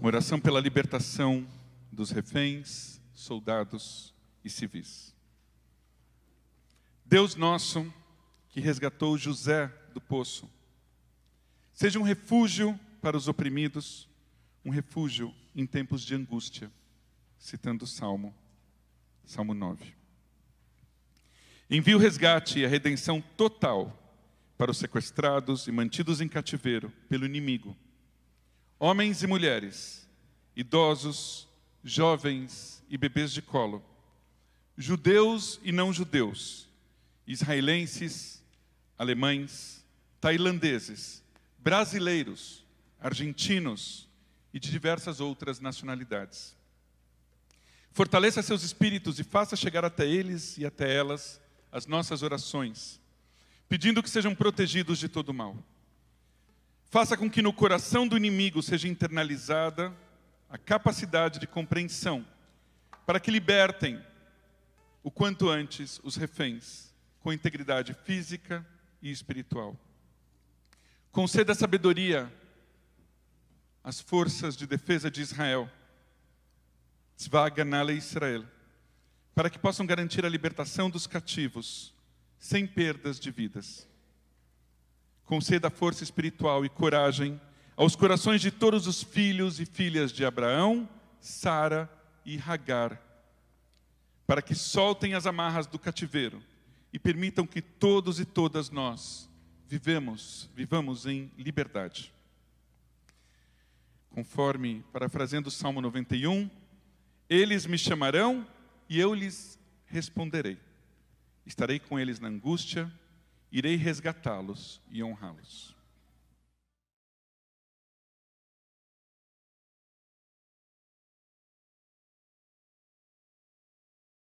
Uma oração pela libertação dos reféns, soldados e civis. Deus nosso, que resgatou José do poço, seja um refúgio para os oprimidos, um refúgio em tempos de angústia, citando o Salmo, Salmo 9. Envie o resgate e a redenção total para os sequestrados e mantidos em cativeiro pelo inimigo homens e mulheres, idosos, jovens e bebês de colo, judeus e não judeus, israelenses, alemães, tailandeses, brasileiros, argentinos e de diversas outras nacionalidades. Fortaleça seus espíritos e faça chegar até eles e até elas as nossas orações, pedindo que sejam protegidos de todo mal. Faça com que no coração do inimigo seja internalizada a capacidade de compreensão, para que libertem o quanto antes os reféns, com integridade física e espiritual. Conceda sabedoria às forças de defesa de Israel, Tzvá Israel, para que possam garantir a libertação dos cativos, sem perdas de vidas conceda força espiritual e coragem aos corações de todos os filhos e filhas de Abraão, Sara e Hagar, para que soltem as amarras do cativeiro e permitam que todos e todas nós vivemos, vivamos em liberdade. Conforme parafraseando o Salmo 91, eles me chamarão e eu lhes responderei. Estarei com eles na angústia, irei resgatá-los e honrá-los.